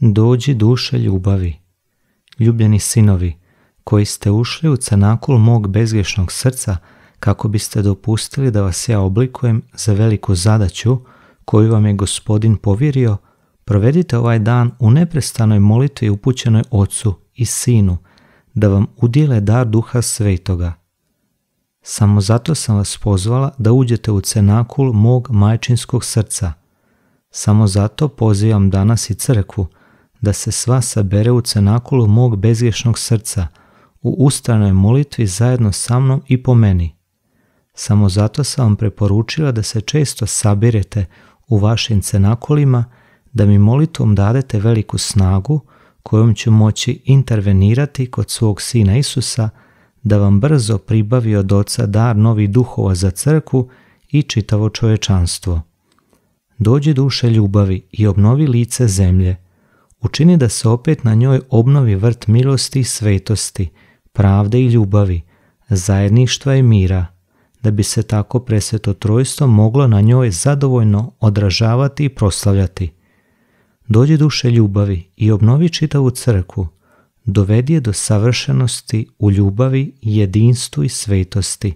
dođi duše ljubavi, ljubljeni sinovi, koji ste ušli u cenakul mog bezgrešnog srca kako biste dopustili da vas ja oblikujem za veliku zadaću koju vam je gospodin povjerio, provedite ovaj dan u neprestanoj molitvi upućenoj ocu i sinu, da vam udjele dar duha svetoga. Samo zato sam vas pozvala da uđete u cenakul mog majčinskog srca. Samo zato pozivam danas i crkvu – da se sva sabere u cenakulu mog bezvješnog srca, u ustanoj molitvi zajedno sa mnom i po meni. Samo zato sam vam preporučila da se često sabirete u vašim cenakolima, da mi molitvom dadete veliku snagu kojom ću moći intervenirati kod svog sina Isusa, da vam brzo pribavi od oca dar novih duhova za crku i čitavo čovečanstvo. Dođi duše ljubavi i obnovi lice zemlje, učini da se opet na njoj obnovi vrt milosti i svetosti, pravde i ljubavi, zajedništva i mira, da bi se tako presveto trojstvo moglo na njoj zadovoljno odražavati i proslavljati. Dođi duše ljubavi i obnovi čitavu crku, dovedi je do savršenosti u ljubavi, jedinstvu i svetosti,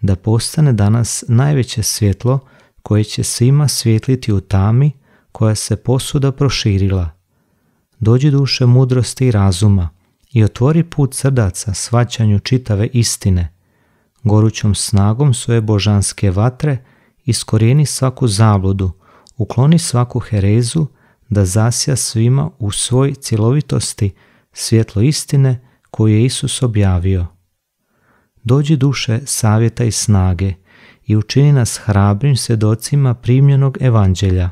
da postane danas najveće svjetlo koje će svima svjetliti u tami koja se posuda proširila – dođi duše mudrosti i razuma i otvori put srdaca svaćanju čitave istine, gorućom snagom svoje božanske vatre iskorijeni svaku zabludu, ukloni svaku herezu, da zasja svima u svoj cjelovitosti svjetlo istine koju je Isus objavio. Dođi duše savjeta i snage i učini nas hrabrim svjedocima primljenog evanđelja.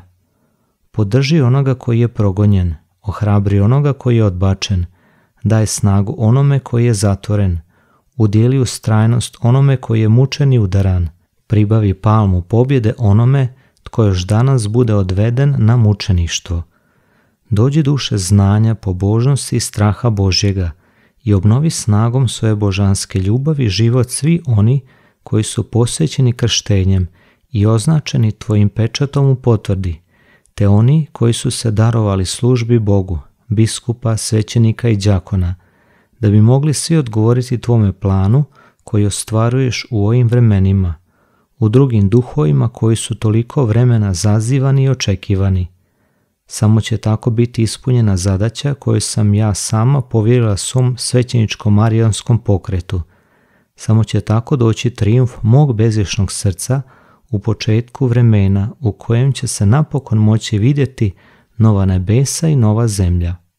Podrži onoga koji je progonjen, Ohrabri onoga koji je odbačen, daj snagu onome koji je zatvoren, udjeli strajnost onome koji je mučen i udaran, pribavi palmu pobjede onome tko još danas bude odveden na mučeništvo. Dođi duše znanja, pobožnosti i straha Božjega i obnovi snagom svoje božanske ljubavi život svi oni koji su posvećeni krštenjem i označeni tvojim pečatom u potvrdi – te oni koji su se darovali službi Bogu, biskupa, svećenika i đakona, da bi mogli svi odgovoriti tvome planu koji ostvaruješ u ovim vremenima, u drugim duhovima koji su toliko vremena zazivani i očekivani. Samo će tako biti ispunjena zadaća koju sam ja sama povjerila svom svećeničkom marijanskom pokretu. Samo će tako doći trijumf mog bezvješnog srca – u početku vremena u kojem će se napokon moći vidjeti nova nebesa i nova zemlja.